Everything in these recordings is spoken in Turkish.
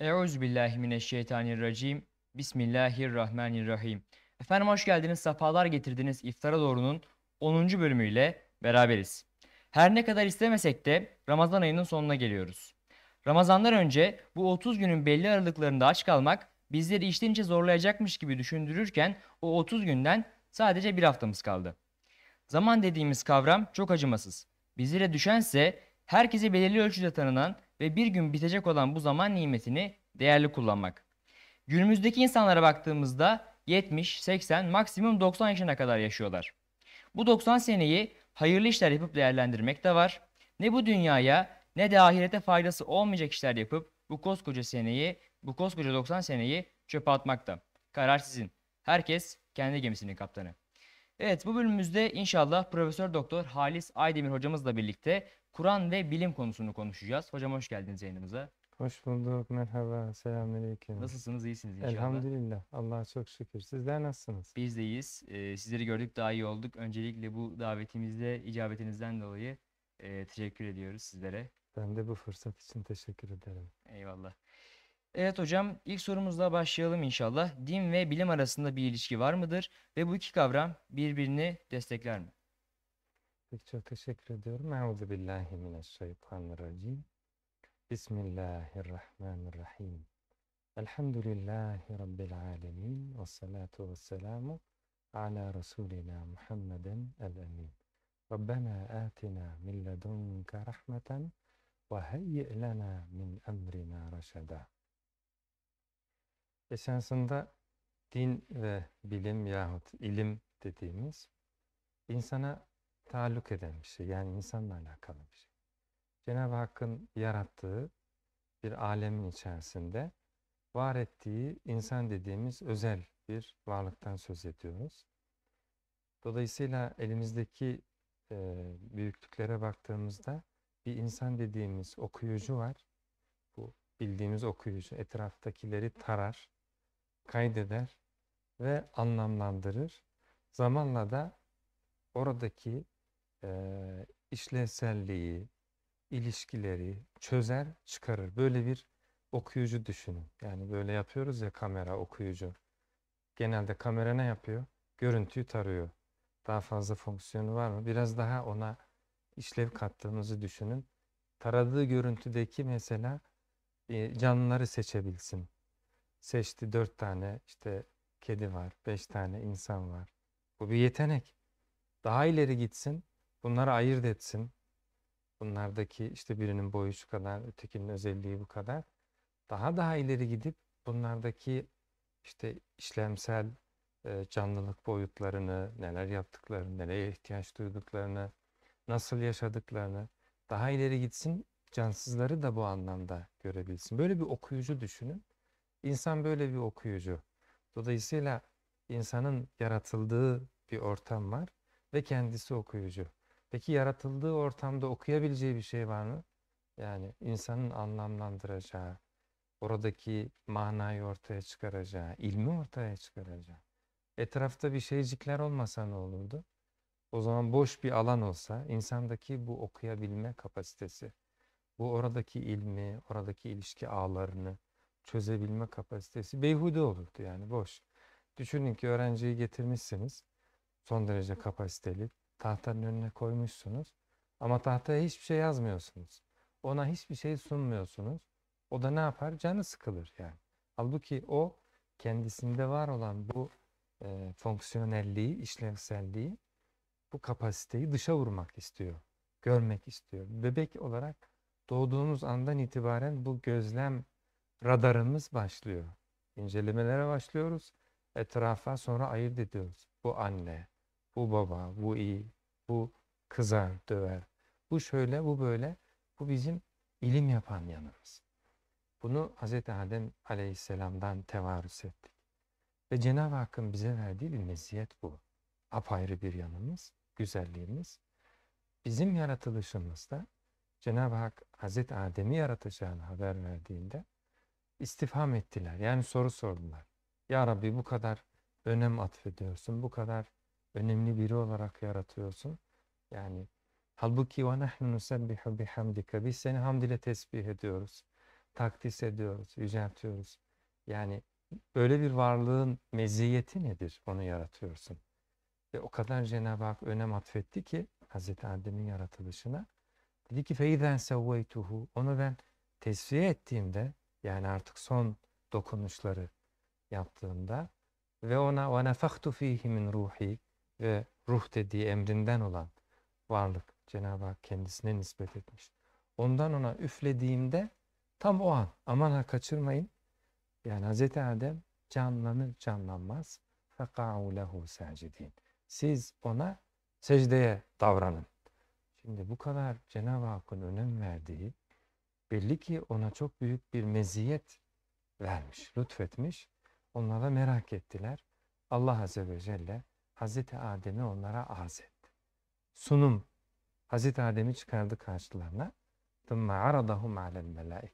Euzubillahimineşşeytanirracim. Bismillahirrahmanirrahim. Efendim hoş geldiniz. Safalar getirdiniz. İftara doğrunun 10. bölümüyle beraberiz. Her ne kadar istemesek de Ramazan ayının sonuna geliyoruz. Ramazandan önce bu 30 günün belli aralıklarında aç kalmak bizleri içtince zorlayacakmış gibi düşündürürken o 30 günden sadece bir haftamız kaldı. Zaman dediğimiz kavram çok acımasız. Bizlere düşense herkese belirli ölçüde tanınan ve bir gün bitecek olan bu zaman nimetini değerli kullanmak. Günümüzdeki insanlara baktığımızda 70, 80, maksimum 90 yaşına kadar yaşıyorlar. Bu 90 seneyi hayırlı işler yapıp değerlendirmek de var. Ne bu dünyaya ne de ahirete faydası olmayacak işler yapıp bu koskoca seneyi, bu koskoca 90 seneyi çöpe atmakta. Karar sizin. Herkes kendi gemisinin kaptanı. Evet bu bölümümüzde inşallah Profesör Doktor Halis Aydemir hocamızla birlikte Kur'an ve bilim konusunu konuşacağız. Hocam hoş geldiniz yayınımıza. Hoş bulduk. Merhaba. Selamünaleyküm. Nasılsınız? İyisiniz inşallah. Elhamdülillah. Allah'a çok şükür. Sizler nasılsınız? Biz de iyiyiz. Ee, sizleri gördük daha iyi olduk. Öncelikle bu davetimizde icabetinizden dolayı e, teşekkür ediyoruz sizlere. Ben de bu fırsat için teşekkür ederim. Eyvallah. Evet hocam ilk sorumuzla başlayalım inşallah. Din ve bilim arasında bir ilişki var mıdır ve bu iki kavram birbirini destekler mi? Pek çok teşekkür ediyorum. Euzu billahi mineşşeytanirracim. Bismillahirrahmanirrahim. Elhamdülillahi rabbil alamin ve salatu vesselamu ala rasulina Muhammedin el-emin. Rabbena atina min ledunke rahmeten ve heyyi lana min emrina raşada. Esasında din ve bilim yahut ilim dediğimiz insana taalluk eden bir şey. Yani insanla alakalı bir şey. Cenab-ı Hakk'ın yarattığı bir alemin içerisinde var ettiği insan dediğimiz özel bir varlıktan söz ediyoruz. Dolayısıyla elimizdeki e, büyüklüklere baktığımızda bir insan dediğimiz okuyucu var. Bu bildiğimiz okuyucu etraftakileri tarar, kaydeder ve anlamlandırır. Zamanla da oradaki e, işlevselliği, ilişkileri çözer çıkarır. Böyle bir okuyucu düşünün. Yani böyle yapıyoruz ya kamera okuyucu. Genelde kamera ne yapıyor? Görüntüyü tarıyor. Daha fazla fonksiyonu var mı? Biraz daha ona işlev kattığımızı düşünün. Taradığı görüntüdeki mesela e, canlıları seçebilsin. Seçti dört tane işte kedi var, beş tane insan var. Bu bir yetenek. Daha ileri gitsin. Bunları ayırt etsin. Bunlardaki işte birinin boyu şu kadar, ötekinin özelliği bu kadar. Daha daha ileri gidip bunlardaki işte işlemsel canlılık boyutlarını, neler yaptıklarını, nereye ihtiyaç duyduklarını, nasıl yaşadıklarını daha ileri gitsin. Cansızları da bu anlamda görebilsin. Böyle bir okuyucu düşünün. İnsan böyle bir okuyucu. Dolayısıyla insanın yaratıldığı bir ortam var ve kendisi okuyucu. Peki yaratıldığı ortamda okuyabileceği bir şey var mı? Yani insanın anlamlandıracağı, oradaki manayı ortaya çıkaracağı, ilmi ortaya çıkaracağı. Etrafta bir şeycikler olmasa ne olurdu? O zaman boş bir alan olsa insandaki bu okuyabilme kapasitesi, bu oradaki ilmi, oradaki ilişki ağlarını çözebilme kapasitesi beyhude olurdu yani boş. Düşünün ki öğrenciyi getirmişsiniz son derece kapasiteli, tahtanın önüne koymuşsunuz. Ama tahtaya hiçbir şey yazmıyorsunuz. Ona hiçbir şey sunmuyorsunuz. O da ne yapar? Canı sıkılır yani. Halbuki o kendisinde var olan bu e, fonksiyonelliği, işlevselliği, bu kapasiteyi dışa vurmak istiyor. Görmek istiyor. Bebek olarak doğduğumuz andan itibaren bu gözlem radarımız başlıyor. İncelemelere başlıyoruz. Etrafa sonra ayırt ediyoruz. Bu anne, bu baba, bu iyi, bu kızar, döver. Bu şöyle, bu böyle. Bu bizim ilim yapan yanımız. Bunu Hz. Adem aleyhisselamdan tevarüs ettik. Ve Cenab-ı Hakk'ın bize verdiği bir meziyet bu. Apayrı bir yanımız, güzelliğimiz. Bizim yaratılışımızda Cenab-ı Hak Hz. Adem'i yaratacağını haber verdiğinde istifham ettiler. Yani soru sordular. Ya Rabbi bu kadar önem atfediyorsun, bu kadar önemli biri olarak yaratıyorsun. Yani halbuki ve nahnu nusebbihu bihamdika biz seni hamd ile tesbih ediyoruz. Takdis ediyoruz, yüceltiyoruz. Yani böyle bir varlığın meziyeti nedir? Onu yaratıyorsun. Ve o kadar Cenab-ı Hak önem atfetti ki Hazreti Adem'in yaratılışına. Dedi ki feyden sevveytuhu onu ben tesviye ettiğimde yani artık son dokunuşları yaptığımda ve ona ve nefaktu fihi min ruhi ve ruh dediği emrinden olan varlık Cenab-ı Hak kendisine nispet etmiş. Ondan ona üflediğimde tam o an aman ha kaçırmayın. Yani Hz. Adem canlanır canlanmaz. فَقَعُوا لَهُ Siz ona secdeye davranın. Şimdi bu kadar Cenab-ı Hakk'ın önem verdiği belli ki ona çok büyük bir meziyet vermiş, lütfetmiş. Onlara merak ettiler. Allah Azze ve Celle Hazreti Adem'i onlara arz etti. Sunum. Hazreti Adem'i çıkardı karşılarına. ثُمَّ عَرَضَهُمْ عَلَى الْمَلَائِكَ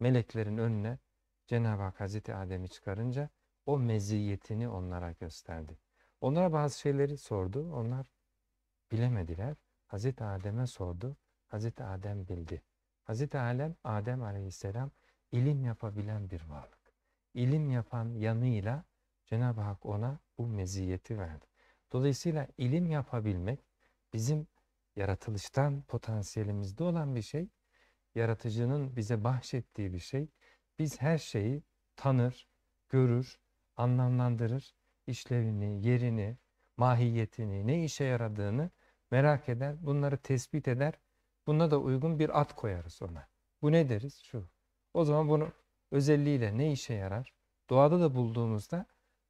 Meleklerin önüne Cenab-ı Hak Hazreti Adem'i çıkarınca o meziyetini onlara gösterdi. Onlara bazı şeyleri sordu. Onlar bilemediler. Hazreti Adem'e sordu. Hazreti Adem bildi. Hazreti Alem, Adem aleyhisselam ilim yapabilen bir varlık. İlim yapan yanıyla Cenab-ı Hak ona bu meziyeti verdi. Dolayısıyla ilim yapabilmek bizim yaratılıştan potansiyelimizde olan bir şey. Yaratıcının bize bahşettiği bir şey. Biz her şeyi tanır, görür, anlamlandırır, işlevini, yerini, mahiyetini, ne işe yaradığını merak eder, bunları tespit eder. Buna da uygun bir at koyarız ona. Bu ne deriz? Şu. O zaman bunu özelliğiyle ne işe yarar? Doğada da bulduğumuzda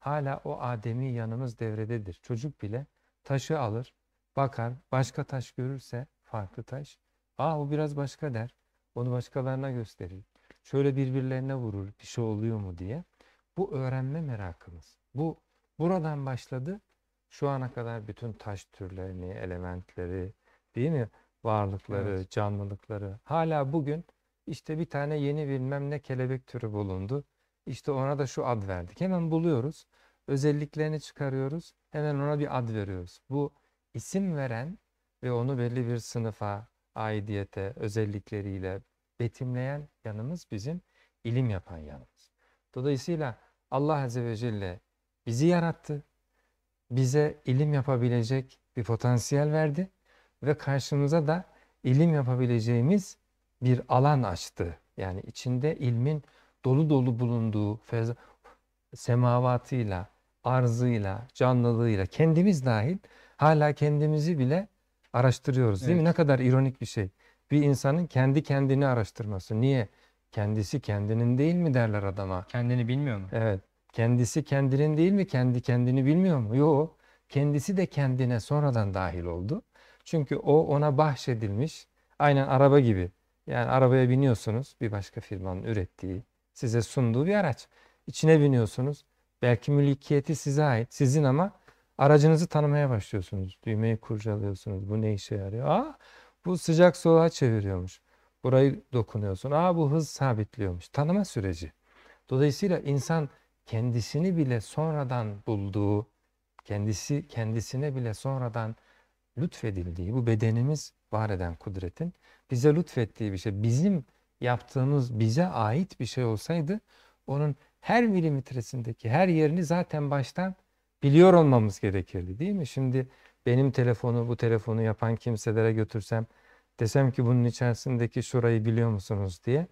hala o Adem'i yanımız devrededir. Çocuk bile taşı alır, bakar, başka taş görürse farklı taş. Aa o biraz başka der. Onu başkalarına gösterir. Şöyle birbirlerine vurur bir şey oluyor mu diye. Bu öğrenme merakımız. Bu buradan başladı. Şu ana kadar bütün taş türlerini, elementleri, değil mi? Varlıkları, evet. canlılıkları. Hala bugün işte bir tane yeni bilmem ne kelebek türü bulundu. İşte ona da şu ad verdik. Hemen buluyoruz özelliklerini çıkarıyoruz. Hemen ona bir ad veriyoruz. Bu isim veren ve onu belli bir sınıfa, aidiyete, özellikleriyle betimleyen yanımız bizim ilim yapan yanımız. Dolayısıyla Allah Azze ve Celle bizi yarattı. Bize ilim yapabilecek bir potansiyel verdi ve karşımıza da ilim yapabileceğimiz bir alan açtı. Yani içinde ilmin dolu dolu bulunduğu semavatıyla, arzıyla, canlılığıyla kendimiz dahil hala kendimizi bile araştırıyoruz değil evet. mi? Ne kadar ironik bir şey. Bir insanın kendi kendini araştırması. Niye? Kendisi kendinin değil mi derler adama. Kendini bilmiyor mu? Evet. Kendisi kendinin değil mi? Kendi kendini bilmiyor mu? Yok. Kendisi de kendine sonradan dahil oldu. Çünkü o ona bahşedilmiş. Aynen araba gibi. Yani arabaya biniyorsunuz bir başka firmanın ürettiği, size sunduğu bir araç. İçine biniyorsunuz. Belki mülkiyeti size ait, sizin ama aracınızı tanımaya başlıyorsunuz. Düğmeyi kurcalıyorsunuz. Bu ne işe yarıyor? Aa, bu sıcak soğuğa çeviriyormuş. Burayı dokunuyorsun. Aa bu hız sabitliyormuş. Tanıma süreci. Dolayısıyla insan kendisini bile sonradan bulduğu, kendisi kendisine bile sonradan lütfedildiği, bu bedenimiz var eden kudretin bize lütfettiği bir şey. Bizim yaptığımız bize ait bir şey olsaydı onun her milimetresindeki her yerini zaten baştan biliyor olmamız gerekirdi değil mi? Şimdi benim telefonu bu telefonu yapan kimselere götürsem desem ki bunun içerisindeki şurayı biliyor musunuz diye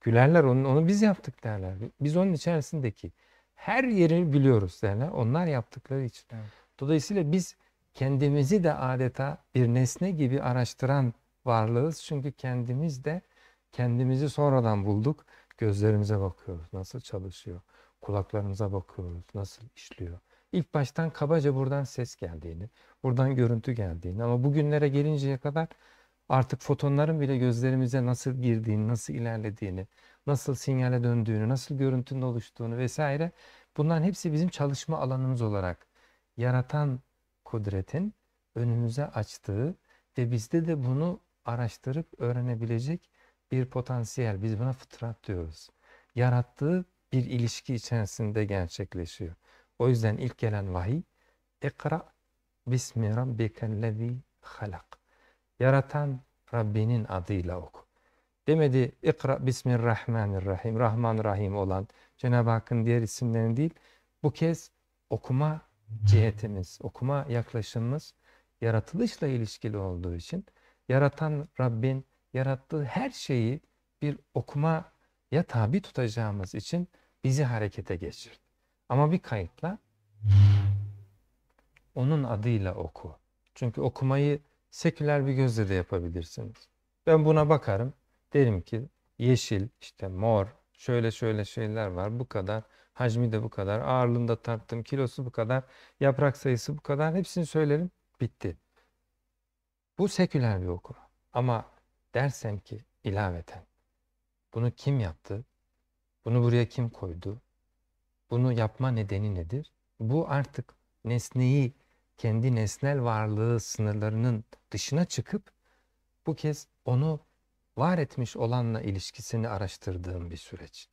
gülerler onu, onu biz yaptık derler. Biz onun içerisindeki her yerini biliyoruz derler. Onlar yaptıkları için. Evet. Dolayısıyla biz kendimizi de adeta bir nesne gibi araştıran varlığız. Çünkü kendimiz de kendimizi sonradan bulduk. Gözlerimize bakıyoruz nasıl çalışıyor. Kulaklarımıza bakıyoruz nasıl işliyor. İlk baştan kabaca buradan ses geldiğini, buradan görüntü geldiğini ama bugünlere gelinceye kadar artık fotonların bile gözlerimize nasıl girdiğini, nasıl ilerlediğini, nasıl sinyale döndüğünü, nasıl görüntünün oluştuğunu vesaire bunların hepsi bizim çalışma alanımız olarak yaratan kudretin önümüze açtığı ve bizde de bunu araştırıp öğrenebilecek bir potansiyel. Biz buna fıtrat diyoruz. Yarattığı bir ilişki içerisinde gerçekleşiyor. O yüzden ilk gelen vahiy ikra bismi rabbikellezi halak. Yaratan Rabbinin adıyla oku. Demedi ikra bismirrahmanirrahim. Rahman Rahim olan Cenab-ı Hakk'ın diğer isimlerini değil. Bu kez okuma cihetimiz, okuma yaklaşımımız yaratılışla ilişkili olduğu için yaratan Rabbin yarattığı her şeyi bir okumaya tabi tutacağımız için bizi harekete geçirdi. Ama bir kayıtla onun adıyla oku. Çünkü okumayı seküler bir gözle de yapabilirsiniz. Ben buna bakarım. Derim ki yeşil, işte mor, şöyle şöyle şeyler var. Bu kadar, hacmi de bu kadar, ağırlığında tarttım, kilosu bu kadar, yaprak sayısı bu kadar. Hepsini söylerim. Bitti. Bu seküler bir okuma. Ama Dersem ki ilaveten bunu kim yaptı? Bunu buraya kim koydu? Bunu yapma nedeni nedir? Bu artık nesneyi kendi nesnel varlığı sınırlarının dışına çıkıp bu kez onu var etmiş olanla ilişkisini araştırdığım bir süreç.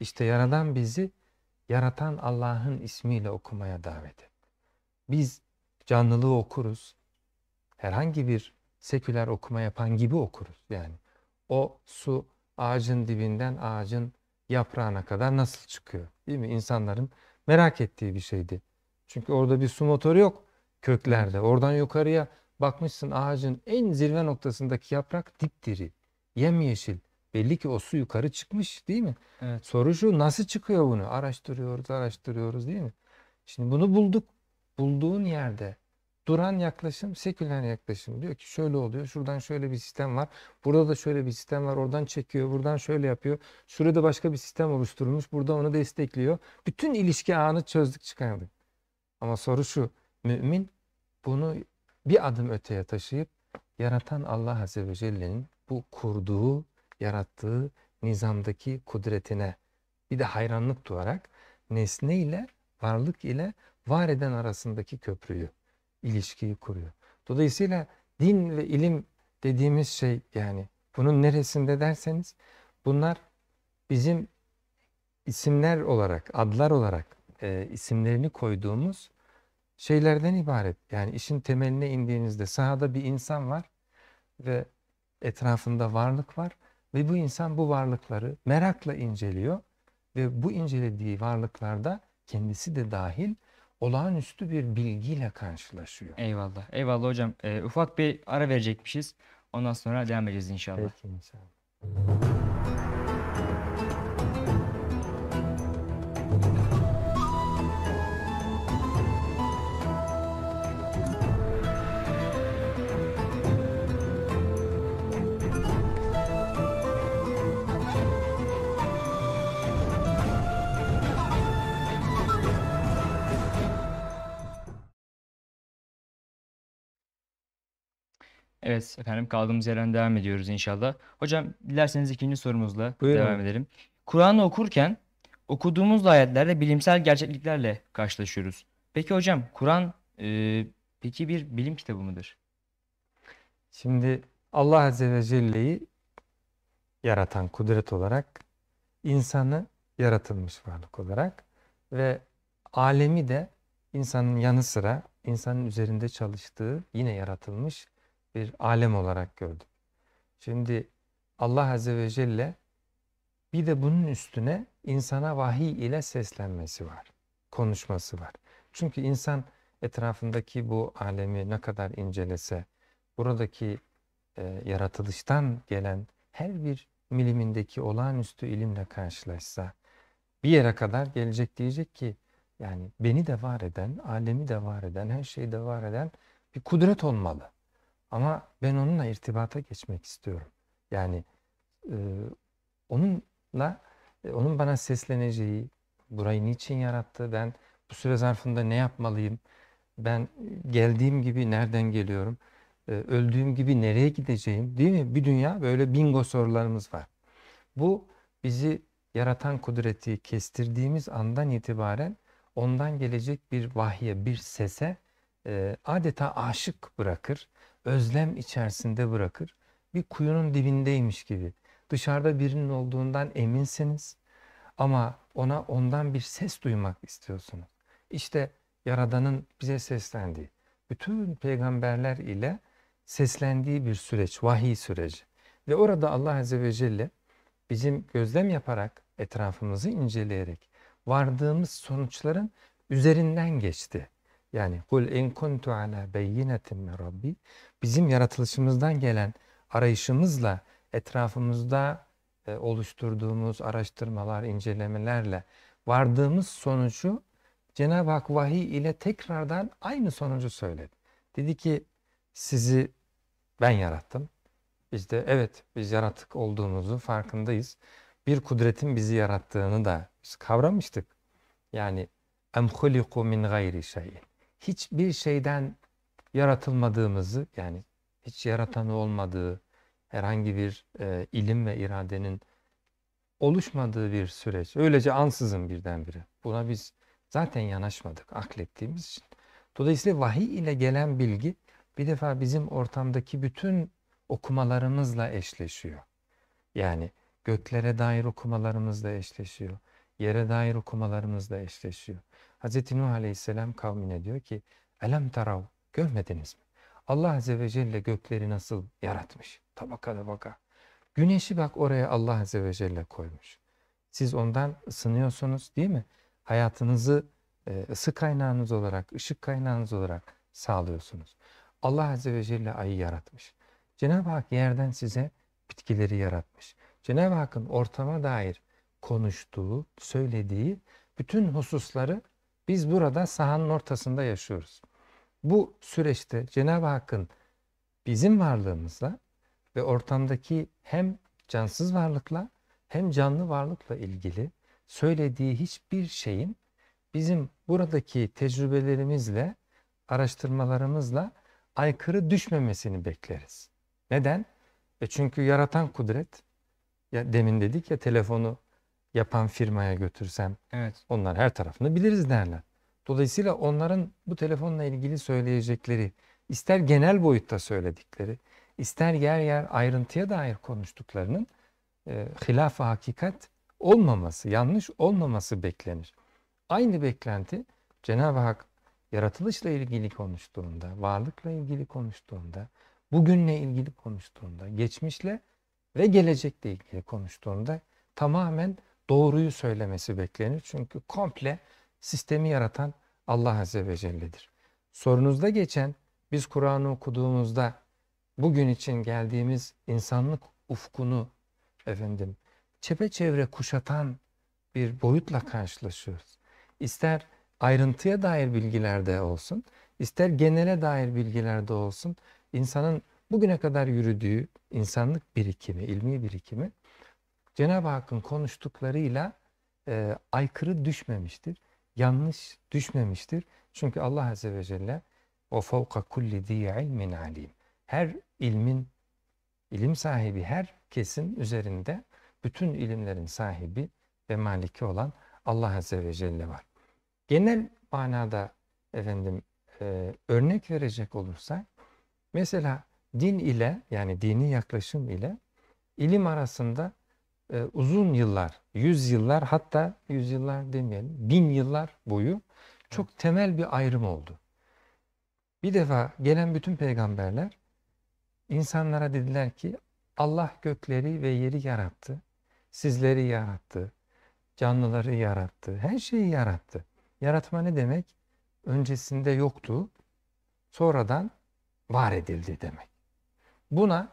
İşte Yaradan bizi yaratan Allah'ın ismiyle okumaya davet et. Biz canlılığı okuruz. Herhangi bir seküler okuma yapan gibi okuruz. Yani o su ağacın dibinden ağacın yaprağına kadar nasıl çıkıyor? Değil mi? İnsanların merak ettiği bir şeydi. Çünkü orada bir su motoru yok köklerde. Oradan yukarıya bakmışsın ağacın en zirve noktasındaki yaprak dipdiri, yemyeşil. Belli ki o su yukarı çıkmış değil mi? Evet. Soru şu nasıl çıkıyor bunu? Araştırıyoruz, araştırıyoruz değil mi? Şimdi bunu bulduk. Bulduğun yerde Duran yaklaşım, seküler yaklaşım. Diyor ki şöyle oluyor, şuradan şöyle bir sistem var, burada da şöyle bir sistem var, oradan çekiyor, buradan şöyle yapıyor. Şurada başka bir sistem oluşturulmuş, burada onu destekliyor. Bütün ilişki ağını çözdük çıkardık. Ama soru şu, mümin bunu bir adım öteye taşıyıp yaratan Allah Azze ve Celle'nin bu kurduğu, yarattığı nizamdaki kudretine bir de hayranlık duyarak nesne ile varlık ile var eden arasındaki köprüyü ilişkiyi kuruyor. Dolayısıyla din ve ilim dediğimiz şey yani bunun neresinde derseniz bunlar bizim isimler olarak, adlar olarak e, isimlerini koyduğumuz şeylerden ibaret. Yani işin temeline indiğinizde sahada bir insan var ve etrafında varlık var ve bu insan bu varlıkları merakla inceliyor ve bu incelediği varlıklarda kendisi de dahil olağanüstü bir bilgiyle karşılaşıyor. Eyvallah. Eyvallah hocam. Ee, ufak bir ara verecekmişiz. Ondan sonra devam edeceğiz inşallah. Peki inşallah. Evet efendim kaldığımız yerden devam ediyoruz inşallah. Hocam dilerseniz ikinci sorumuzla Buyurun. devam edelim. Kur'an'ı okurken okuduğumuz ayetlerde bilimsel gerçekliklerle karşılaşıyoruz. Peki hocam Kur'an e, peki bir bilim kitabı mıdır? Şimdi Allah Azze ve Celle'yi yaratan kudret olarak insanı yaratılmış varlık olarak ve alemi de insanın yanı sıra insanın üzerinde çalıştığı yine yaratılmış bir alem olarak gördük. Şimdi Allah Azze ve Celle bir de bunun üstüne insana vahiy ile seslenmesi var, konuşması var. Çünkü insan etrafındaki bu alemi ne kadar incelese, buradaki e, yaratılıştan gelen her bir milimindeki olağanüstü ilimle karşılaşsa, bir yere kadar gelecek diyecek ki, yani beni de var eden, alemi de var eden, her şeyi de var eden bir kudret olmalı. Ama ben onunla irtibata geçmek istiyorum. Yani e, onunla, e, onun bana sesleneceği, burayı niçin yarattı, ben bu süre zarfında ne yapmalıyım, ben geldiğim gibi nereden geliyorum, e, öldüğüm gibi nereye gideceğim değil mi? Bir dünya böyle bingo sorularımız var. Bu bizi yaratan kudreti kestirdiğimiz andan itibaren ondan gelecek bir vahye, bir sese e, adeta aşık bırakır özlem içerisinde bırakır. Bir kuyunun dibindeymiş gibi. Dışarıda birinin olduğundan eminsiniz ama ona ondan bir ses duymak istiyorsunuz. İşte Yaradan'ın bize seslendiği, bütün peygamberler ile seslendiği bir süreç, vahiy süreci. Ve orada Allah Azze ve Celle bizim gözlem yaparak, etrafımızı inceleyerek vardığımız sonuçların üzerinden geçti. Yani kul in kuntu ala beyinetin min rabbi bizim yaratılışımızdan gelen arayışımızla etrafımızda e, oluşturduğumuz araştırmalar, incelemelerle vardığımız sonucu Cenab-ı Hak vahiy ile tekrardan aynı sonucu söyledi. Dedi ki sizi ben yarattım. Biz de evet biz yaratık olduğumuzu farkındayız. Bir kudretin bizi yarattığını da biz kavramıştık. Yani em huliku min gayri şeyin hiçbir şeyden yaratılmadığımızı yani hiç yaratanı olmadığı herhangi bir e, ilim ve iradenin oluşmadığı bir süreç. Öylece ansızın birdenbire. Buna biz zaten yanaşmadık aklettiğimiz için. Dolayısıyla vahiy ile gelen bilgi bir defa bizim ortamdaki bütün okumalarımızla eşleşiyor. Yani göklere dair okumalarımızla eşleşiyor yere dair okumalarımızla eşleşiyor. Hz. Nuh Aleyhisselam kavmine diyor ki Elem tarav görmediniz mi? Allah Azze ve Celle gökleri nasıl yaratmış? Tabaka tabaka. Güneşi bak oraya Allah Azze ve Celle koymuş. Siz ondan ısınıyorsunuz değil mi? Hayatınızı e, ısı kaynağınız olarak, ışık kaynağınız olarak sağlıyorsunuz. Allah Azze ve Celle ayı yaratmış. Cenab-ı Hak yerden size bitkileri yaratmış. Cenab-ı Hakk'ın ortama dair konuştuğu, söylediği bütün hususları biz burada sahanın ortasında yaşıyoruz. Bu süreçte Cenab-ı Hakk'ın bizim varlığımızla ve ortamdaki hem cansız varlıkla hem canlı varlıkla ilgili söylediği hiçbir şeyin bizim buradaki tecrübelerimizle, araştırmalarımızla aykırı düşmemesini bekleriz. Neden? E çünkü yaratan kudret, ya demin dedik ya telefonu yapan firmaya götürsem evet. onlar her tarafını biliriz derler. Dolayısıyla onların bu telefonla ilgili söyleyecekleri ister genel boyutta söyledikleri ister yer yer ayrıntıya dair konuştuklarının e, hilaf hakikat olmaması, yanlış olmaması beklenir. Aynı beklenti Cenab-ı Hak yaratılışla ilgili konuştuğunda, varlıkla ilgili konuştuğunda, bugünle ilgili konuştuğunda, geçmişle ve gelecekle ilgili konuştuğunda tamamen doğruyu söylemesi beklenir. Çünkü komple sistemi yaratan Allah Azze ve Celle'dir. Sorunuzda geçen biz Kur'an'ı okuduğumuzda bugün için geldiğimiz insanlık ufkunu efendim çepeçevre kuşatan bir boyutla karşılaşıyoruz. İster ayrıntıya dair bilgilerde olsun, ister genele dair bilgilerde olsun, insanın bugüne kadar yürüdüğü insanlık birikimi, ilmi birikimi Cenab-ı Hakk'ın konuştuklarıyla e, aykırı düşmemiştir. Yanlış düşmemiştir. Çünkü Allah Azze ve Celle o fevka kulli zi ilmin alim. Her ilmin, ilim sahibi herkesin üzerinde bütün ilimlerin sahibi ve maliki olan Allah Azze ve Celle var. Genel manada efendim e, örnek verecek olursak mesela din ile yani dini yaklaşım ile ilim arasında e, uzun yıllar, yüz yıllar hatta yüz yıllar demeyelim, bin yıllar boyu çok evet. temel bir ayrım oldu. Bir defa gelen bütün peygamberler insanlara dediler ki Allah gökleri ve yeri yarattı, sizleri yarattı, canlıları yarattı, her şeyi yarattı. Yaratma ne demek? Öncesinde yoktu, sonradan var edildi demek. Buna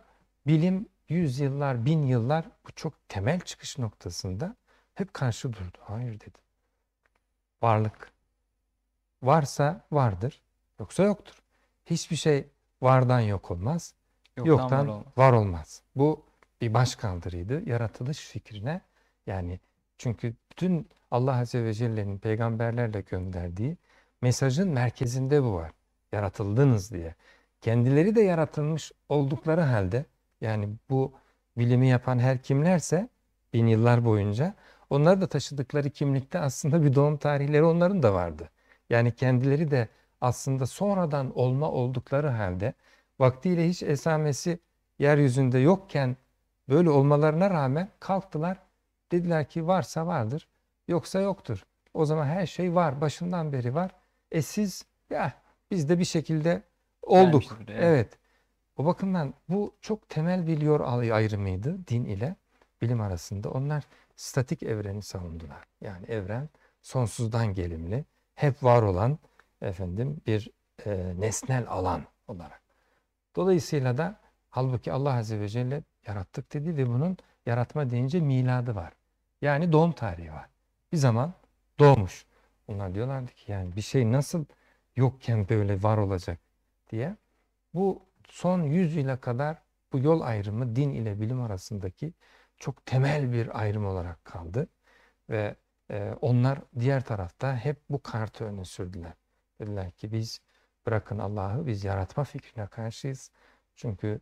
bilim yüzyıllar, bin yıllar bu çok temel çıkış noktasında hep karşı durdu. Hayır dedi. Varlık. Varsa vardır, yoksa yoktur. Hiçbir şey vardan yok olmaz, yoktan, yoktan var, olmaz. var olmaz. Bu bir başkaldırıydı yaratılış fikrine. Yani çünkü bütün Allah Azze ve Celle'nin peygamberlerle gönderdiği mesajın merkezinde bu var. Yaratıldınız diye. Kendileri de yaratılmış oldukları halde yani bu bilimi yapan her kimlerse bin yıllar boyunca onlar da taşıdıkları kimlikte aslında bir doğum tarihleri onların da vardı. Yani kendileri de aslında sonradan olma oldukları halde vaktiyle hiç esamesi yeryüzünde yokken böyle olmalarına rağmen kalktılar. Dediler ki varsa vardır, yoksa yoktur. O zaman her şey var, başından beri var. E siz ya biz de bir şekilde olduk. Gelmiştir, evet. evet. O bakımdan bu çok temel bir yor ayrımıydı din ile bilim arasında. Onlar statik evreni savundular. Yani evren sonsuzdan gelimli, hep var olan efendim bir e, nesnel alan olarak. Dolayısıyla da halbuki Allah Azze ve Celle yarattık dedi ve bunun yaratma deyince miladı var. Yani doğum tarihi var. Bir zaman doğmuş. Onlar diyorlardı ki yani bir şey nasıl yokken böyle var olacak diye. Bu son yüzyıla kadar bu yol ayrımı din ile bilim arasındaki çok temel bir ayrım olarak kaldı. Ve e, onlar diğer tarafta hep bu kartı öne sürdüler. Dediler ki biz bırakın Allah'ı biz yaratma fikrine karşıyız. Çünkü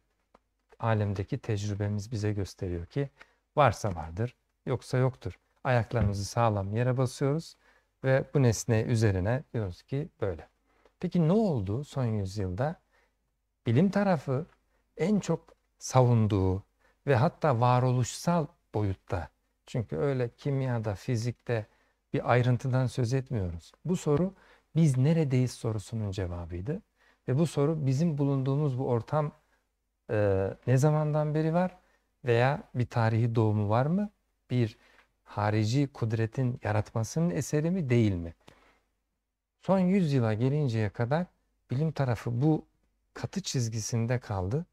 alemdeki tecrübemiz bize gösteriyor ki varsa vardır yoksa yoktur. Ayaklarımızı sağlam yere basıyoruz ve bu nesne üzerine diyoruz ki böyle. Peki ne oldu son yüzyılda? bilim tarafı en çok savunduğu ve hatta varoluşsal boyutta. Çünkü öyle kimyada, fizikte bir ayrıntıdan söz etmiyoruz. Bu soru biz neredeyiz sorusunun cevabıydı. Ve bu soru bizim bulunduğumuz bu ortam e, ne zamandan beri var veya bir tarihi doğumu var mı? Bir harici kudretin yaratmasının eseri mi değil mi? Son 100 yıla gelinceye kadar bilim tarafı bu katı çizgisinde kaldı.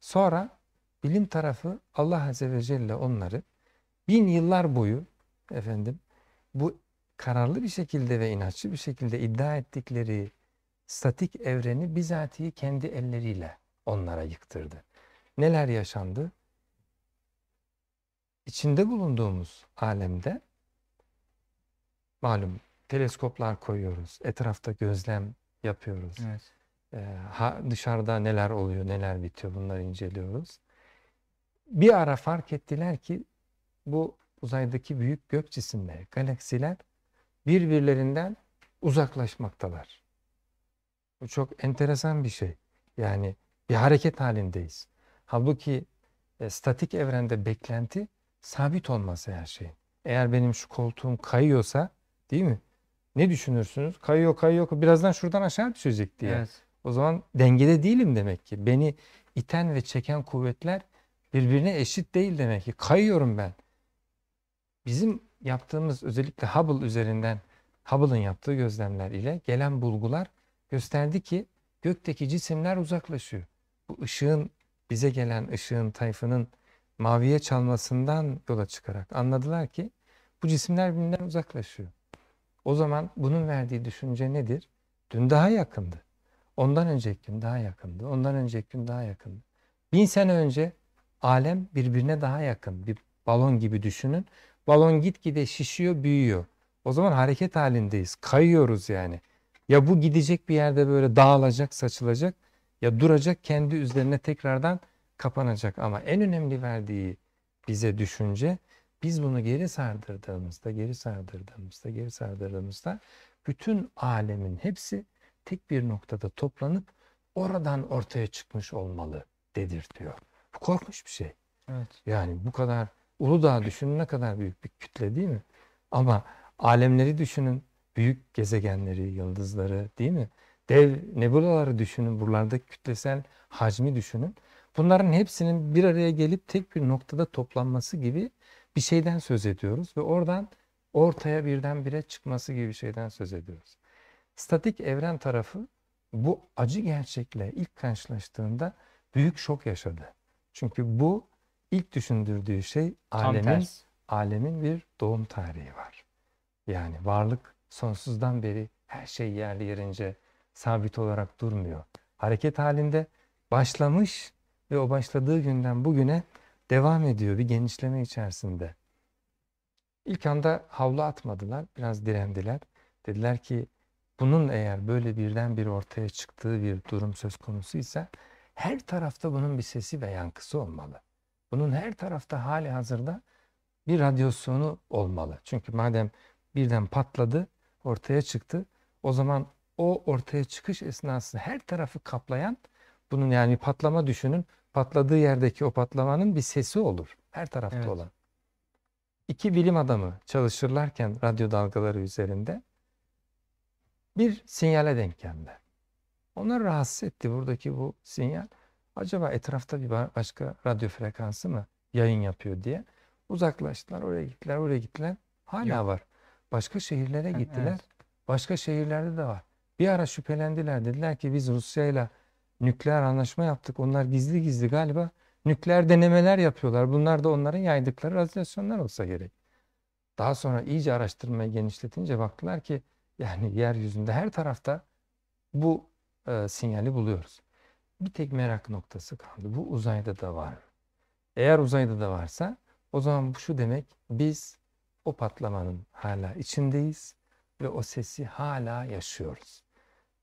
Sonra bilim tarafı Allah Azze ve Celle onları bin yıllar boyu efendim bu kararlı bir şekilde ve inatçı bir şekilde iddia ettikleri statik evreni bizatihi kendi elleriyle onlara yıktırdı. Neler yaşandı? İçinde bulunduğumuz alemde malum teleskoplar koyuyoruz, etrafta gözlem yapıyoruz. Evet dışarıda neler oluyor, neler bitiyor bunları inceliyoruz. Bir ara fark ettiler ki bu uzaydaki büyük gök cisimleri, galaksiler birbirlerinden uzaklaşmaktalar. Bu çok enteresan bir şey. Yani bir hareket halindeyiz. Halbuki e, statik evrende beklenti sabit olması her şey. Eğer benim şu koltuğum kayıyorsa değil mi? Ne düşünürsünüz? Kayıyor kayıyor birazdan şuradan aşağı düşecek diye. Evet. O zaman dengede değilim demek ki. Beni iten ve çeken kuvvetler birbirine eşit değil demek ki. Kayıyorum ben. Bizim yaptığımız özellikle Hubble üzerinden Hubble'ın yaptığı gözlemler ile gelen bulgular gösterdi ki gökteki cisimler uzaklaşıyor. Bu ışığın bize gelen ışığın tayfının maviye çalmasından yola çıkarak anladılar ki bu cisimler birbirinden uzaklaşıyor. O zaman bunun verdiği düşünce nedir? Dün daha yakındı. Ondan önceki gün daha yakındı. Ondan önceki gün daha yakındı. Bin sene önce alem birbirine daha yakın. Bir balon gibi düşünün. Balon gitgide şişiyor, büyüyor. O zaman hareket halindeyiz. Kayıyoruz yani. Ya bu gidecek bir yerde böyle dağılacak, saçılacak ya duracak kendi üzerine tekrardan kapanacak. Ama en önemli verdiği bize düşünce biz bunu geri sardırdığımızda, geri sardırdığımızda, geri sardırdığımızda bütün alemin hepsi tek bir noktada toplanıp oradan ortaya çıkmış olmalı dedirtiyor. Bu korkunç bir şey. Evet. Yani bu kadar Uludağ düşünün ne kadar büyük bir kütle değil mi? Ama alemleri düşünün. Büyük gezegenleri, yıldızları değil mi? Dev nebulaları düşünün. Buralarda kütlesel hacmi düşünün. Bunların hepsinin bir araya gelip tek bir noktada toplanması gibi bir şeyden söz ediyoruz ve oradan ortaya birdenbire çıkması gibi bir şeyden söz ediyoruz. Statik evren tarafı bu acı gerçekle ilk karşılaştığında büyük şok yaşadı. Çünkü bu ilk düşündürdüğü şey alemin alemin bir doğum tarihi var. Yani varlık sonsuzdan beri her şey yerli yerince sabit olarak durmuyor. Hareket halinde başlamış ve o başladığı günden bugüne devam ediyor bir genişleme içerisinde. İlk anda havlu atmadılar, biraz direndiler. Dediler ki bunun eğer böyle birden bir ortaya çıktığı bir durum söz konusu ise her tarafta bunun bir sesi ve yankısı olmalı. Bunun her tarafta hali hazırda bir radyasyonu olmalı. Çünkü madem birden patladı, ortaya çıktı, o zaman o ortaya çıkış esnasında her tarafı kaplayan bunun yani patlama düşünün patladığı yerdeki o patlamanın bir sesi olur. Her tarafta evet. olan. İki bilim adamı çalışırlarken radyo dalgaları üzerinde bir sinyale denk geldi. Onları rahatsız etti buradaki bu sinyal. Acaba etrafta bir başka radyo frekansı mı yayın yapıyor diye. Uzaklaştılar, oraya gittiler, oraya gittiler. Hala Yok. var. Başka şehirlere gittiler. Evet. Başka şehirlerde de var. Bir ara şüphelendiler. Dediler ki biz Rusya'yla nükleer anlaşma yaptık. Onlar gizli gizli galiba nükleer denemeler yapıyorlar. Bunlar da onların yaydıkları radyasyonlar olsa gerek. Daha sonra iyice araştırmayı genişletince baktılar ki yani yeryüzünde her tarafta bu e, sinyali buluyoruz. Bir tek merak noktası kaldı. Bu uzayda da var. Eğer uzayda da varsa o zaman bu şu demek biz o patlamanın hala içindeyiz ve o sesi hala yaşıyoruz.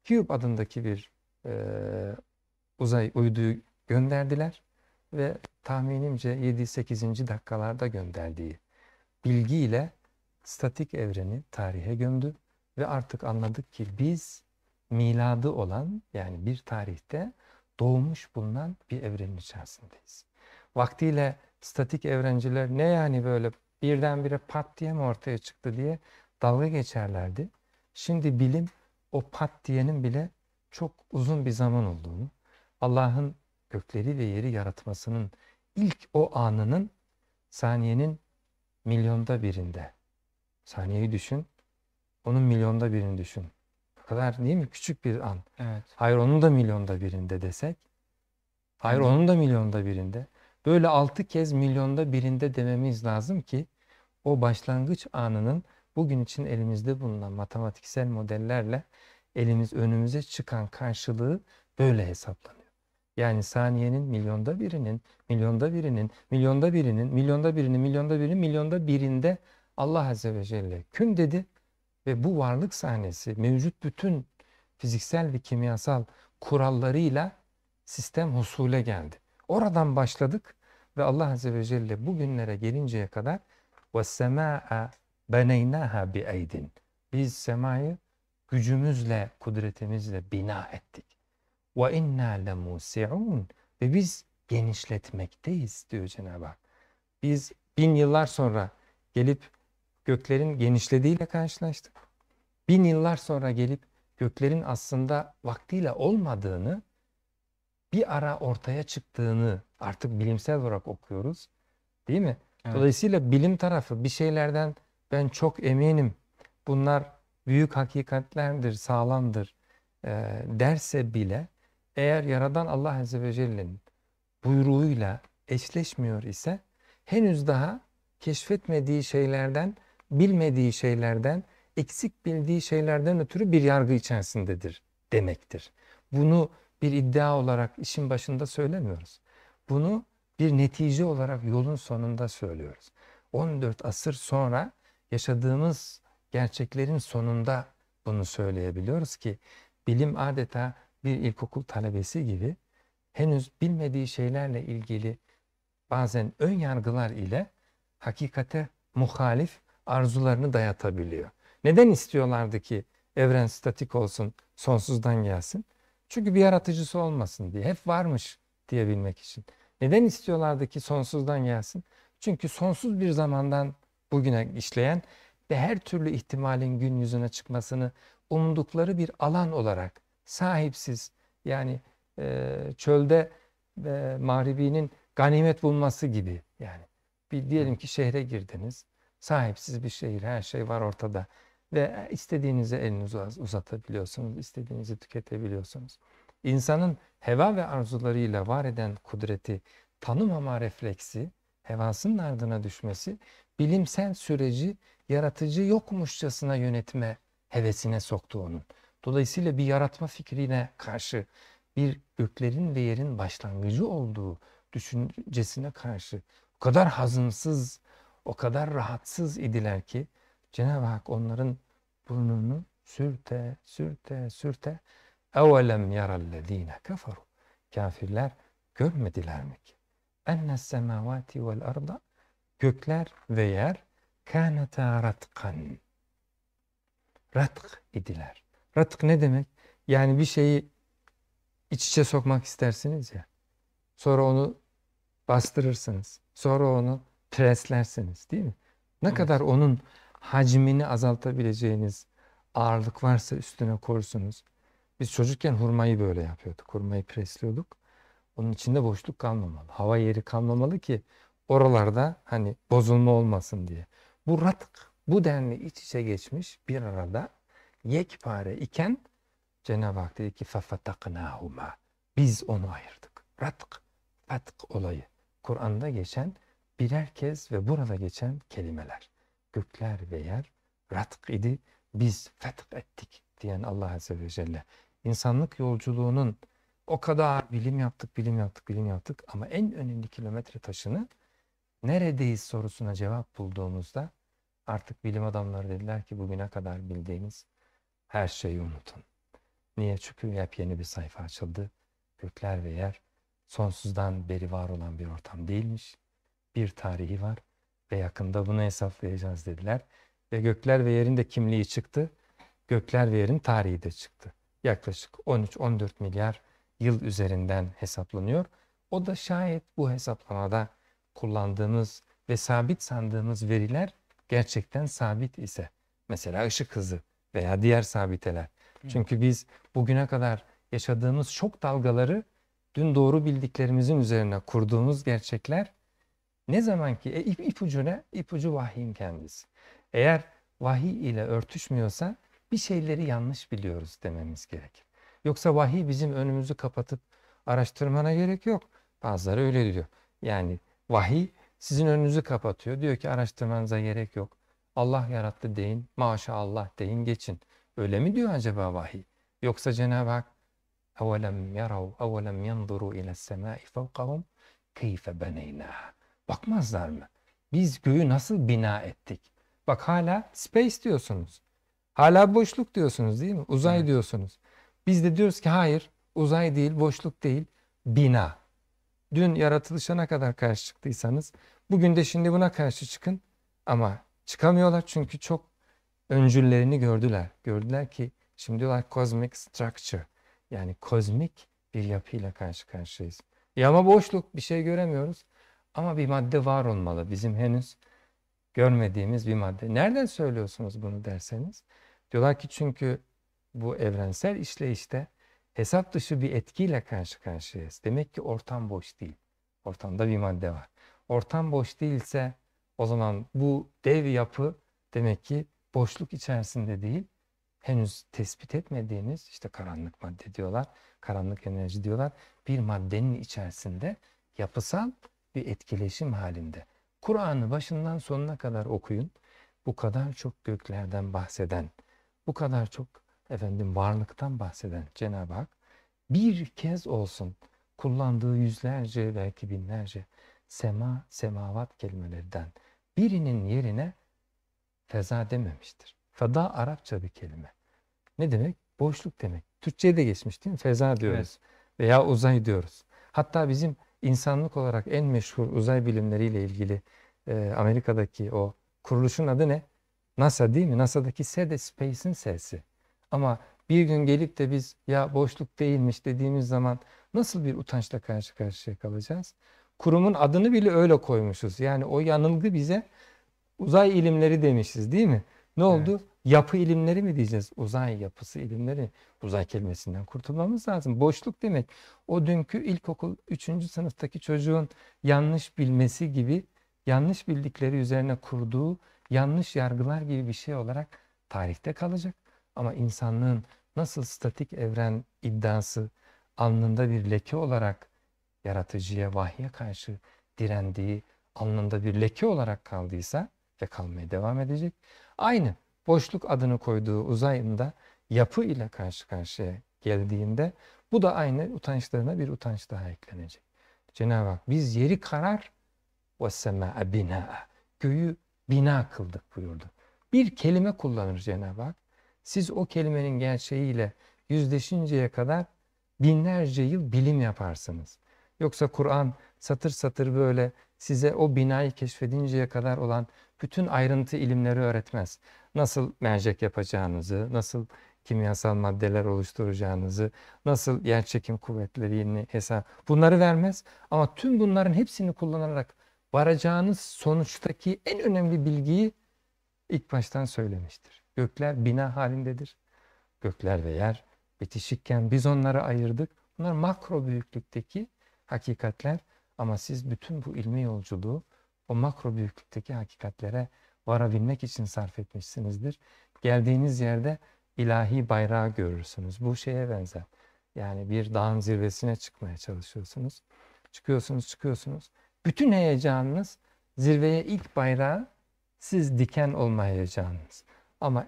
Cube adındaki bir e, uzay uyduyu gönderdiler ve tahminimce 7-8. dakikalarda gönderdiği bilgiyle statik evreni tarihe gömdü ve artık anladık ki biz miladı olan yani bir tarihte doğmuş bulunan bir evrenin içerisindeyiz. Vaktiyle statik evrenciler ne yani böyle birdenbire pat diye mi ortaya çıktı diye dalga geçerlerdi. Şimdi bilim o pat diyenin bile çok uzun bir zaman olduğunu, Allah'ın gökleri ve yeri yaratmasının ilk o anının saniyenin milyonda birinde. Saniyeyi düşün, onun milyonda birini düşün. O kadar değil mi? Küçük bir an. Evet. Hayır onun da milyonda birinde desek. Hayır Hı. onun da milyonda birinde. Böyle altı kez milyonda birinde dememiz lazım ki o başlangıç anının bugün için elimizde bulunan matematiksel modellerle elimiz önümüze çıkan karşılığı böyle hesaplanıyor. Yani saniyenin milyonda birinin, milyonda birinin, milyonda birinin, milyonda birinin, milyonda birinin, milyonda birinde Allah Azze ve Celle kün dedi ve bu varlık sahnesi mevcut bütün fiziksel ve kimyasal kurallarıyla sistem husule geldi. Oradan başladık ve Allah Azze ve Celle bugünlere gelinceye kadar وَالسَّمَاءَ بَنَيْنَاهَا بِاَيْدٍ Biz semayı gücümüzle, kudretimizle bina ettik. وَاِنَّا لَمُوسِعُونَ Ve biz genişletmekteyiz diyor Cenab-ı Hak. Biz bin yıllar sonra gelip göklerin genişlediğiyle karşılaştık. Bin yıllar sonra gelip göklerin aslında vaktiyle olmadığını bir ara ortaya çıktığını artık bilimsel olarak okuyoruz. Değil mi? Evet. Dolayısıyla bilim tarafı bir şeylerden ben çok eminim. Bunlar büyük hakikatlerdir, sağlamdır e, derse bile eğer Yaradan Allah Azze ve Celle'nin buyruğuyla eşleşmiyor ise henüz daha keşfetmediği şeylerden bilmediği şeylerden, eksik bildiği şeylerden ötürü bir yargı içerisindedir demektir. Bunu bir iddia olarak işin başında söylemiyoruz. Bunu bir netice olarak yolun sonunda söylüyoruz. 14 asır sonra yaşadığımız gerçeklerin sonunda bunu söyleyebiliyoruz ki bilim adeta bir ilkokul talebesi gibi henüz bilmediği şeylerle ilgili bazen ön yargılar ile hakikate muhalif arzularını dayatabiliyor. Neden istiyorlardı ki evren statik olsun, sonsuzdan gelsin? Çünkü bir yaratıcısı olmasın diye, hep varmış diyebilmek için. Neden istiyorlardı ki sonsuzdan gelsin? Çünkü sonsuz bir zamandan bugüne işleyen ve her türlü ihtimalin gün yüzüne çıkmasını umdukları bir alan olarak sahipsiz yani e, çölde e, mağribinin ganimet bulması gibi yani bir diyelim ki şehre girdiniz Sahipsiz bir şehir, her şey var ortada. Ve istediğinizi elinizi uzatabiliyorsunuz, istediğinizi tüketebiliyorsunuz. İnsanın heva ve arzularıyla var eden kudreti tanımama refleksi, hevasının ardına düşmesi, bilimsel süreci yaratıcı yokmuşçasına yönetme hevesine soktu onun. Dolayısıyla bir yaratma fikrine karşı bir göklerin ve yerin başlangıcı olduğu düşüncesine karşı o kadar hazımsız o kadar rahatsız idiler ki Cenab-ı Hak onların burnunu sürte sürte sürte اَوَلَمْ يَرَ الَّذ۪ينَ Kafirler görmediler mi ki? اَنَّ السَّمَاوَاتِ arda, Gökler ve yer كَانَتَا رَتْقًا Ratk idiler. Ratk ne demek? Yani bir şeyi iç içe sokmak istersiniz ya. Sonra onu bastırırsınız. Sonra onu preslerseniz değil mi? Ne evet. kadar onun hacmini azaltabileceğiniz ağırlık varsa üstüne korusunuz. Biz çocukken hurmayı böyle yapıyorduk. Hurmayı presliyorduk. Onun içinde boşluk kalmamalı. Hava yeri kalmamalı ki oralarda hani bozulma olmasın diye. Bu ratık bu denli iç içe geçmiş bir arada yekpare iken Cenab-ı Hak dedi ki فَفَتَقْنَاهُمَا Biz onu ayırdık. Ratk, fatk olayı. Kur'an'da geçen birer kez ve burada geçen kelimeler. Gökler ve yer ratk idi, biz fetk ettik diyen Allah Azze ve Celle. İnsanlık yolculuğunun o kadar bilim yaptık, bilim yaptık, bilim yaptık ama en önemli kilometre taşını neredeyiz sorusuna cevap bulduğumuzda artık bilim adamları dediler ki bugüne kadar bildiğimiz her şeyi unutun. Niye? Çünkü yepyeni bir sayfa açıldı. Gökler ve yer sonsuzdan beri var olan bir ortam değilmiş bir tarihi var ve yakında bunu hesaplayacağız dediler. Ve gökler ve yerin de kimliği çıktı. Gökler ve yerin tarihi de çıktı. Yaklaşık 13-14 milyar yıl üzerinden hesaplanıyor. O da şayet bu hesaplamada kullandığımız ve sabit sandığımız veriler gerçekten sabit ise. Mesela ışık hızı veya diğer sabiteler. Çünkü biz bugüne kadar yaşadığımız şok dalgaları dün doğru bildiklerimizin üzerine kurduğumuz gerçekler ne zaman ki e, ip, ipucu ne? İpucu vahyin kendisi. Eğer vahiy ile örtüşmüyorsa bir şeyleri yanlış biliyoruz dememiz gerekir. Yoksa vahiy bizim önümüzü kapatıp araştırmana gerek yok. Bazıları öyle diyor. Yani vahiy sizin önünüzü kapatıyor. Diyor ki araştırmanıza gerek yok. Allah yarattı deyin, maşallah deyin geçin. Öyle mi diyor acaba vahiy? Yoksa Cenab-ı Hak أَوَلَمْ يَرَوْا أَوَلَمْ يَنْظُرُوا إِلَى السَّمَاءِ فَوْقَهُمْ كَيْفَ بَنَيْنَاهَا Bakmazlar mı? Biz göğü nasıl bina ettik? Bak hala space diyorsunuz. Hala boşluk diyorsunuz değil mi? Uzay evet. diyorsunuz. Biz de diyoruz ki hayır uzay değil, boşluk değil, bina. Dün yaratılışına kadar karşı çıktıysanız bugün de şimdi buna karşı çıkın. Ama çıkamıyorlar çünkü çok öncüllerini gördüler. Gördüler ki şimdi diyorlar cosmic structure yani kozmik bir yapıyla karşı karşıyayız. Ya ama boşluk bir şey göremiyoruz. Ama bir madde var olmalı. Bizim henüz görmediğimiz bir madde. Nereden söylüyorsunuz bunu derseniz? Diyorlar ki çünkü bu evrensel işleyişte hesap dışı bir etkiyle karşı karşıyayız. Demek ki ortam boş değil. Ortamda bir madde var. Ortam boş değilse o zaman bu dev yapı demek ki boşluk içerisinde değil. Henüz tespit etmediğiniz işte karanlık madde diyorlar, karanlık enerji diyorlar. Bir maddenin içerisinde yapısal bir etkileşim halinde. Kur'an'ı başından sonuna kadar okuyun. Bu kadar çok göklerden bahseden, bu kadar çok efendim varlıktan bahseden Cenab-ı Hak bir kez olsun kullandığı yüzlerce belki binlerce sema semavat kelimelerden birinin yerine feza dememiştir. Feda Arapça bir kelime. Ne demek? Boşluk demek. Türkçe'ye de geçmiş değil mi? Feza diyoruz evet. veya uzay diyoruz. Hatta bizim insanlık olarak en meşhur uzay bilimleriyle ilgili e, Amerika'daki o kuruluşun adı ne? NASA değil mi? NASA'daki S de Space'in S'si. Ama bir gün gelip de biz ya boşluk değilmiş dediğimiz zaman nasıl bir utançla karşı karşıya kalacağız? Kurumun adını bile öyle koymuşuz. Yani o yanılgı bize uzay ilimleri demişiz değil mi? Ne oldu? Evet. Yapı ilimleri mi diyeceğiz? Uzay yapısı ilimleri. Uzay kelimesinden kurtulmamız lazım. Boşluk demek. O dünkü ilkokul 3. sınıftaki çocuğun yanlış bilmesi gibi yanlış bildikleri üzerine kurduğu yanlış yargılar gibi bir şey olarak tarihte kalacak. Ama insanlığın nasıl statik evren iddiası alnında bir leke olarak yaratıcıya, vahye karşı direndiği, alnında bir leke olarak kaldıysa ve kalmaya devam edecek. Aynı boşluk adını koyduğu uzayında yapı ile karşı karşıya geldiğinde bu da aynı utançlarına bir utanç daha eklenecek. Cenab-ı Hak biz yeri karar ve sema'a bina göğü bina kıldık buyurdu. Bir kelime kullanır Cenab-ı Hak. Siz o kelimenin gerçeğiyle yüzleşinceye kadar binlerce yıl bilim yaparsınız. Yoksa Kur'an satır satır böyle size o binayı keşfedinceye kadar olan bütün ayrıntı ilimleri öğretmez. Nasıl mercek yapacağınızı, nasıl kimyasal maddeler oluşturacağınızı, nasıl yerçekim çekim kuvvetlerini hesap bunları vermez ama tüm bunların hepsini kullanarak varacağınız sonuçtaki en önemli bilgiyi ilk baştan söylemiştir. Gökler bina halindedir. Gökler ve yer bitişikken biz onları ayırdık. Bunlar makro büyüklükteki hakikatler ama siz bütün bu ilmi yolculuğu o makro büyüklükteki hakikatlere varabilmek için sarf etmişsinizdir. Geldiğiniz yerde ilahi bayrağı görürsünüz. Bu şeye benzer. Yani bir dağın zirvesine çıkmaya çalışıyorsunuz. Çıkıyorsunuz, çıkıyorsunuz. Bütün heyecanınız zirveye ilk bayrağı siz diken olma heyecanınız. Ama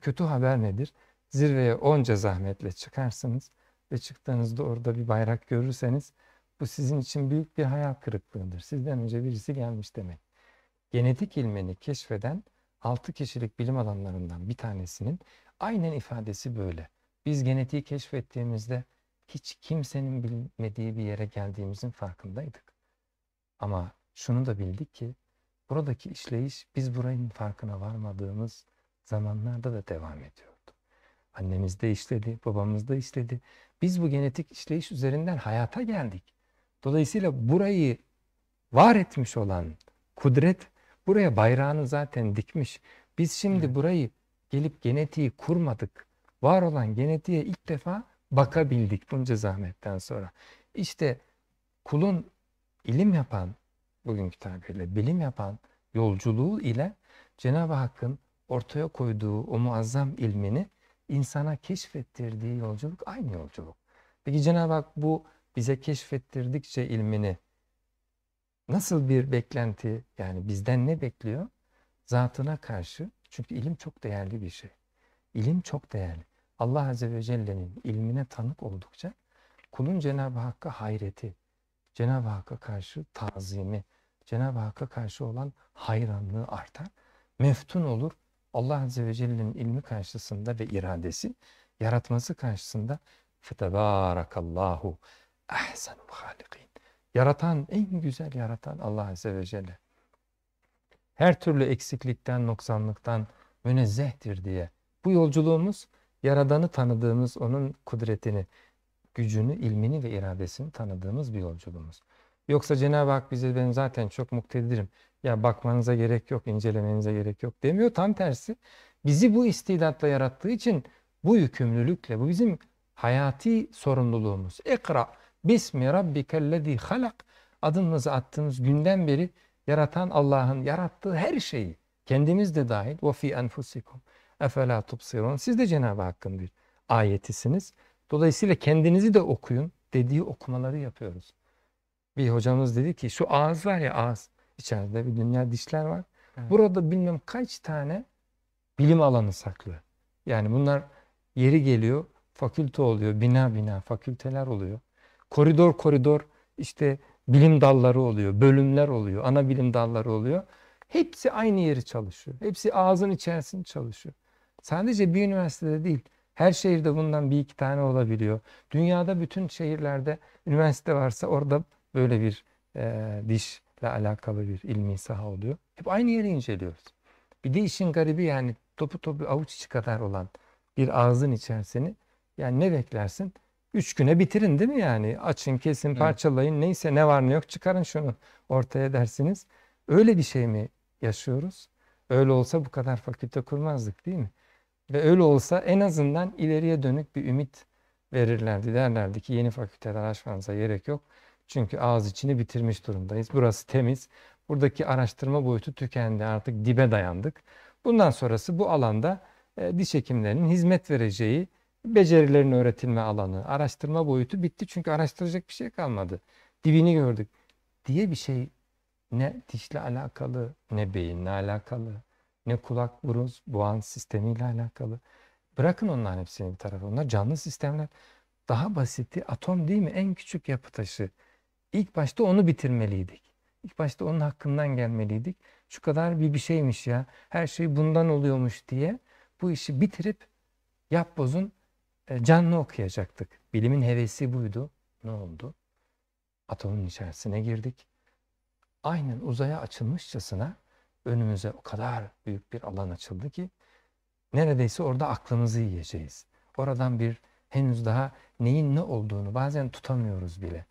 kötü haber nedir? Zirveye onca zahmetle çıkarsınız ve çıktığınızda orada bir bayrak görürseniz bu sizin için büyük bir hayal kırıklığıdır. Sizden önce birisi gelmiş demek. Genetik ilmini keşfeden 6 kişilik bilim alanlarından bir tanesinin aynen ifadesi böyle. Biz genetiği keşfettiğimizde hiç kimsenin bilmediği bir yere geldiğimizin farkındaydık. Ama şunu da bildik ki buradaki işleyiş biz buranın farkına varmadığımız zamanlarda da devam ediyordu. Annemiz de işledi, babamız da işledi. Biz bu genetik işleyiş üzerinden hayata geldik. Dolayısıyla burayı var etmiş olan kudret buraya bayrağını zaten dikmiş. Biz şimdi burayı gelip genetiği kurmadık. Var olan genetiğe ilk defa bakabildik bunca zahmetten sonra. İşte kulun ilim yapan, bugünkü tabirle bilim yapan yolculuğu ile Cenab-ı Hakk'ın ortaya koyduğu o muazzam ilmini insana keşfettirdiği yolculuk aynı yolculuk. Peki Cenab-ı Hak bu bize keşfettirdikçe ilmini nasıl bir beklenti yani bizden ne bekliyor? Zatına karşı çünkü ilim çok değerli bir şey. İlim çok değerli. Allah Azze ve Celle'nin ilmine tanık oldukça kulun Cenab-ı Hakk'a hayreti, Cenab-ı Hakk'a karşı tazimi, Cenab-ı Hakk'a karşı olan hayranlığı artar. Meftun olur. Allah Azze ve Celle'nin ilmi karşısında ve iradesi, yaratması karşısında فَتَبَارَكَ اللّٰهُ Ahsenul halikin. Yaratan, en güzel yaratan Allah Azze ve Celle. Her türlü eksiklikten, noksanlıktan münezzehtir diye. Bu yolculuğumuz Yaradan'ı tanıdığımız, onun kudretini, gücünü, ilmini ve iradesini tanıdığımız bir yolculuğumuz. Yoksa Cenab-ı Hak bize ben zaten çok muktedirim. Ya bakmanıza gerek yok, incelemenize gerek yok demiyor. Tam tersi bizi bu istidatla yarattığı için bu yükümlülükle, bu bizim hayati sorumluluğumuz. Ekra, Bismi rabbikellezî halak adımınızı attığınız günden beri yaratan Allah'ın yarattığı her şeyi kendimiz de dahil ve fi enfusikum efela tubsirun siz de Cenab-ı Hakk'ın bir ayetisiniz. Dolayısıyla kendinizi de okuyun dediği okumaları yapıyoruz. Bir hocamız dedi ki şu ağız var ya ağız içeride bir dünya dişler var. Evet. Burada bilmem kaç tane bilim alanı saklı. Yani bunlar yeri geliyor fakülte oluyor bina bina fakülteler oluyor. Koridor koridor işte bilim dalları oluyor, bölümler oluyor, ana bilim dalları oluyor. Hepsi aynı yeri çalışıyor. Hepsi ağzın içerisinde çalışıyor. Sadece bir üniversitede değil, her şehirde bundan bir iki tane olabiliyor. Dünyada bütün şehirlerde üniversite varsa orada böyle bir e, dişle alakalı bir ilmi saha oluyor. Hep aynı yeri inceliyoruz. Bir de işin garibi yani topu topu avuç içi kadar olan bir ağzın içerisini yani ne beklersin? Üç güne bitirin değil mi yani? Açın, kesin, parçalayın. Evet. Neyse ne var ne yok çıkarın şunu ortaya dersiniz. Öyle bir şey mi yaşıyoruz? Öyle olsa bu kadar fakülte kurmazdık değil mi? Ve öyle olsa en azından ileriye dönük bir ümit verirlerdi. Derlerdi ki yeni fakülteler açmanıza gerek yok. Çünkü ağız içini bitirmiş durumdayız. Burası temiz. Buradaki araştırma boyutu tükendi. Artık dibe dayandık. Bundan sonrası bu alanda e, diş hekimlerinin hizmet vereceği becerilerin öğretilme alanı, araştırma boyutu bitti çünkü araştıracak bir şey kalmadı. Dibini gördük diye bir şey ne dişle alakalı, ne beyinle alakalı, ne kulak burun boğan sistemiyle alakalı. Bırakın onların hepsini bir tarafa. Onlar canlı sistemler. Daha basiti atom değil mi? En küçük yapı taşı. İlk başta onu bitirmeliydik. İlk başta onun hakkından gelmeliydik. Şu kadar bir bir şeymiş ya. Her şey bundan oluyormuş diye bu işi bitirip yap bozun. E, canlı okuyacaktık. Bilimin hevesi buydu. Ne oldu? Atomun içerisine girdik. Aynen uzaya açılmışçasına önümüze o kadar büyük bir alan açıldı ki neredeyse orada aklımızı yiyeceğiz. Oradan bir henüz daha neyin ne olduğunu bazen tutamıyoruz bile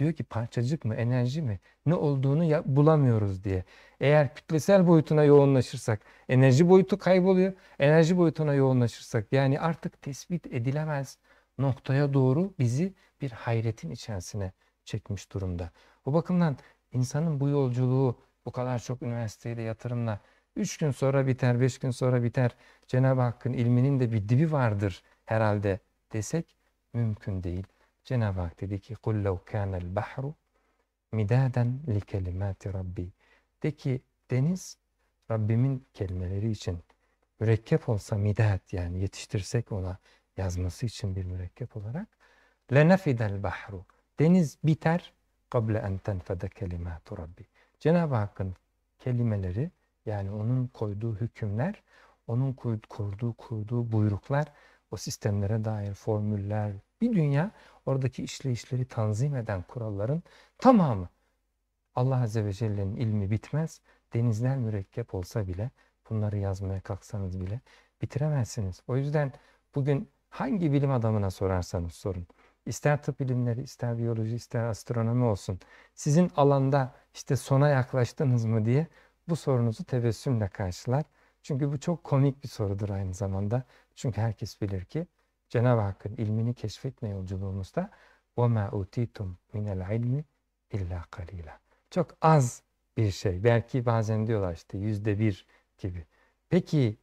diyor ki parçacık mı, enerji mi, ne olduğunu ya, bulamıyoruz diye. Eğer kütlesel boyutuna yoğunlaşırsak enerji boyutu kayboluyor. Enerji boyutuna yoğunlaşırsak yani artık tespit edilemez noktaya doğru bizi bir hayretin içerisine çekmiş durumda. o bakımdan insanın bu yolculuğu bu kadar çok üniversiteyle yatırımla üç gün sonra biter, beş gün sonra biter. Cenab-ı Hakk'ın ilminin de bir dibi vardır herhalde desek mümkün değil. Cenab-ı Hak dedi ki قُلْ لَوْ كَانَ الْبَحْرُ مِدَادًا لِكَلِمَاتِ رَبِّي De ki deniz Rabbimin kelimeleri için mürekkep olsa midat yani yetiştirsek ona yazması için bir mürekkep olarak lenefidel bahru deniz biter kable en tenfede kelimatu rabbi Cenab-ı Hakk'ın kelimeleri yani onun koyduğu hükümler onun kurduğu kurduğu buyruklar o sistemlere dair formüller, bir dünya oradaki işleyişleri tanzim eden kuralların tamamı. Allah Azze ve Celle'nin ilmi bitmez. Denizler mürekkep olsa bile bunları yazmaya kalksanız bile bitiremezsiniz. O yüzden bugün hangi bilim adamına sorarsanız sorun. İster tıp bilimleri, ister biyoloji, ister astronomi olsun. Sizin alanda işte sona yaklaştınız mı diye bu sorunuzu tebessümle karşılar. Çünkü bu çok komik bir sorudur aynı zamanda. Çünkü herkes bilir ki Cenab-ı Hakk'ın ilmini keşfetme yolculuğumuzda وَمَا اُوْتِيتُمْ مِنَ الْعِلْمِ اِلَّا قَلِيلًا Çok az bir şey. Belki bazen diyorlar işte yüzde bir gibi. Peki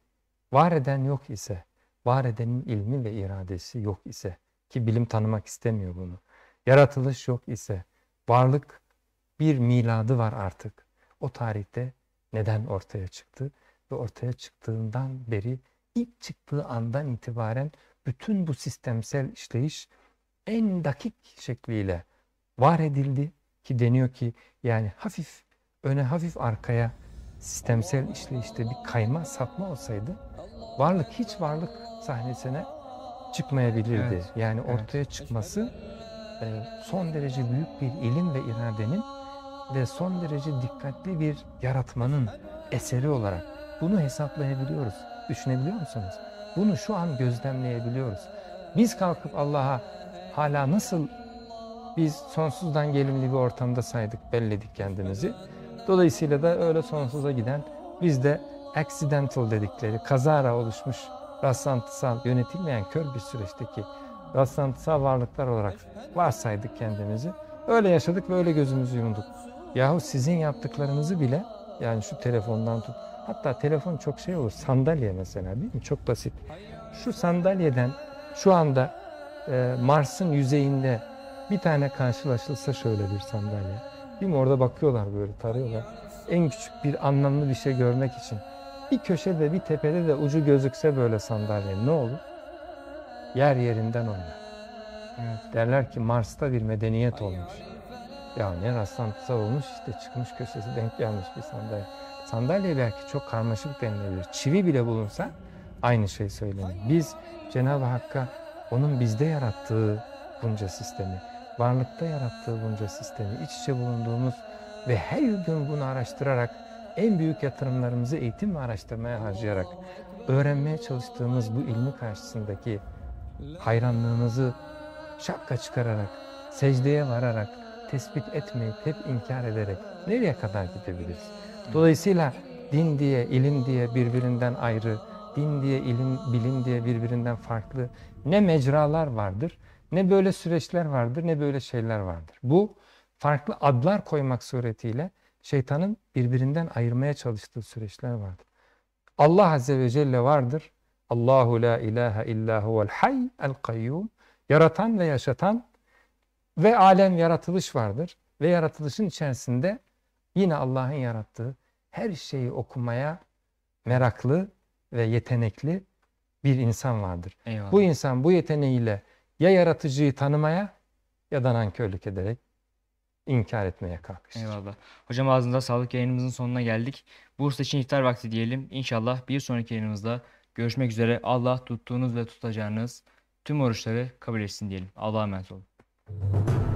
var eden yok ise, var edenin ilmi ve iradesi yok ise ki bilim tanımak istemiyor bunu. Yaratılış yok ise, varlık bir miladı var artık. O tarihte neden ortaya çıktı ve ortaya çıktığından beri ilk çıktığı andan itibaren bütün bu sistemsel işleyiş en dakik şekliyle var edildi ki deniyor ki yani hafif öne hafif arkaya sistemsel işleyişte bir kayma sapma olsaydı varlık hiç varlık sahnesine çıkmayabilirdi. Evet, yani ortaya çıkması e, son derece büyük bir ilim ve iradenin ve son derece dikkatli bir yaratmanın eseri olarak bunu hesaplayabiliyoruz. Düşünebiliyor musunuz? Bunu şu an gözlemleyebiliyoruz. Biz kalkıp Allah'a hala nasıl biz sonsuzdan gelimli bir ortamda saydık, belledik kendimizi. Dolayısıyla da öyle sonsuza giden biz de accidental dedikleri kazara oluşmuş rastlantısal yönetilmeyen kör bir süreçteki rastlantısal varlıklar olarak varsaydık kendimizi. Öyle yaşadık ve öyle gözümüzü yumduk. Yahu sizin yaptıklarınızı bile yani şu telefondan tut Hatta telefon çok şey olur. Sandalye mesela değil mi? Çok basit. Şu sandalyeden şu anda e, Mars'ın yüzeyinde bir tane karşılaşılsa şöyle bir sandalye. Değil mi? Orada bakıyorlar böyle tarıyorlar. En küçük bir anlamlı bir şey görmek için. Bir köşede bir tepede de ucu gözükse böyle sandalye ne olur? Yer yerinden oynar. Evet. Derler ki Mars'ta bir medeniyet olmuş. Ya ne rastlantısal olmuş işte çıkmış köşesi denk gelmiş bir sandalye. Sandalye belki çok karmaşık denilebilir. Çivi bile bulunsa aynı şey söylenir. Biz Cenab-ı Hakk'a onun bizde yarattığı bunca sistemi, varlıkta yarattığı bunca sistemi, iç içe bulunduğumuz ve her gün bunu araştırarak en büyük yatırımlarımızı eğitim ve araştırmaya harcayarak öğrenmeye çalıştığımız bu ilmi karşısındaki hayranlığımızı şapka çıkararak, secdeye vararak tespit etmeyip hep inkar ederek nereye kadar gidebiliriz? Dolayısıyla din diye, ilim diye birbirinden ayrı, din diye, ilim, bilim diye birbirinden farklı ne mecralar vardır, ne böyle süreçler vardır, ne böyle şeyler vardır. Bu farklı adlar koymak suretiyle şeytanın birbirinden ayırmaya çalıştığı süreçler vardır. Allah Azze ve Celle vardır. Allahu la ilahe illa huvel hayy el kayyum. Yaratan ve yaşatan ve alem yaratılış vardır. Ve yaratılışın içerisinde yine Allah'ın yarattığı her şeyi okumaya meraklı ve yetenekli bir insan vardır. Eyvallah. Bu insan bu yeteneğiyle ya yaratıcıyı tanımaya ya da nankörlük ederek inkar etmeye kalkışır. Eyvallah. Hocam ağzınıza sağlık yayınımızın sonuna geldik. Bursa için iftar vakti diyelim. İnşallah bir sonraki yayınımızda görüşmek üzere. Allah tuttuğunuz ve tutacağınız tüm oruçları kabul etsin diyelim. Allah'a emanet olun. you